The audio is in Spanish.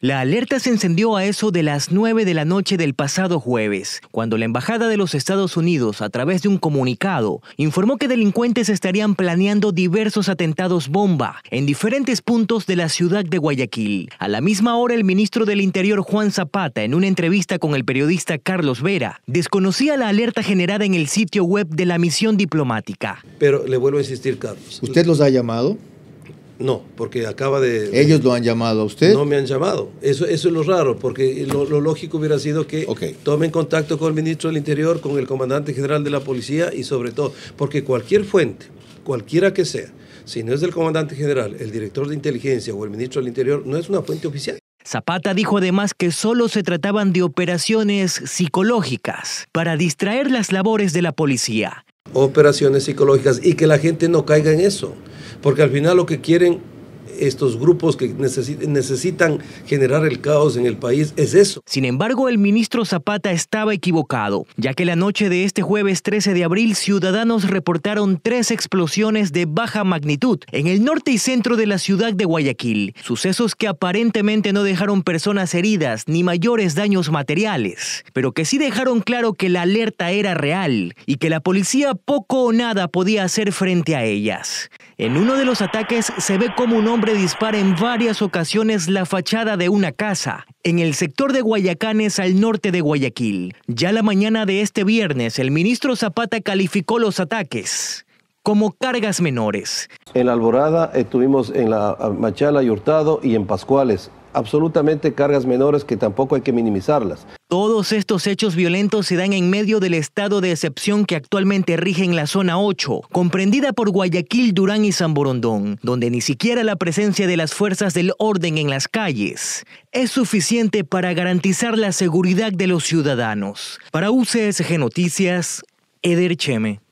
La alerta se encendió a eso de las 9 de la noche del pasado jueves, cuando la Embajada de los Estados Unidos, a través de un comunicado, informó que delincuentes estarían planeando diversos atentados bomba en diferentes puntos de la ciudad de Guayaquil. A la misma hora, el ministro del Interior, Juan Zapata, en una entrevista con el periodista Carlos Vera, desconocía la alerta generada en el sitio web de la misión diplomática. Pero le vuelvo a insistir, Carlos. ¿Usted los ha llamado? No, porque acaba de... ¿Ellos lo han llamado a usted? No me han llamado. Eso, eso es lo raro, porque lo, lógico hubiera sido que tomen contacto con el ministro del Interior, con el comandante general de la policía y sobre todo, porque cualquier fuente, cualquiera que sea, si no es del comandante general, el director de inteligencia o el ministro del Interior, no es una fuente oficial. Zapata dijo además que solo se trataban de operaciones psicológicas para distraer las labores de la policía operaciones psicológicas y que la gente no caiga en eso, porque al final lo que quieren estos grupos que necesitan generar el caos en el país es eso. Sin embargo, el ministro Zapata estaba equivocado, ya que la noche de este jueves 13 de abril, ciudadanos reportaron tres explosiones de baja magnitud en el norte y centro de la ciudad de Guayaquil, sucesos que aparentemente no dejaron personas heridas ni mayores daños materiales, pero que sí dejaron claro que la alerta era real y que la policía poco o nada podía hacer frente a ellas. En uno de los ataques se ve como un hombre hombre dispara en varias ocasiones la fachada de una casa en el sector de Guayacanes al norte de Guayaquil. Ya la mañana de este viernes, el ministro Zapata calificó los ataques como cargas menores. En la Alborada estuvimos en la ah, Machala y Hurtado y en Pascuales. Absolutamente cargas menores que tampoco hay que minimizarlas. Todos estos hechos violentos se dan en medio del estado de excepción que actualmente rige en la zona 8, comprendida por Guayaquil, Durán y San donde ni siquiera la presencia de las fuerzas del orden en las calles es suficiente para garantizar la seguridad de los ciudadanos. Para UCSG Noticias, Eder Cheme.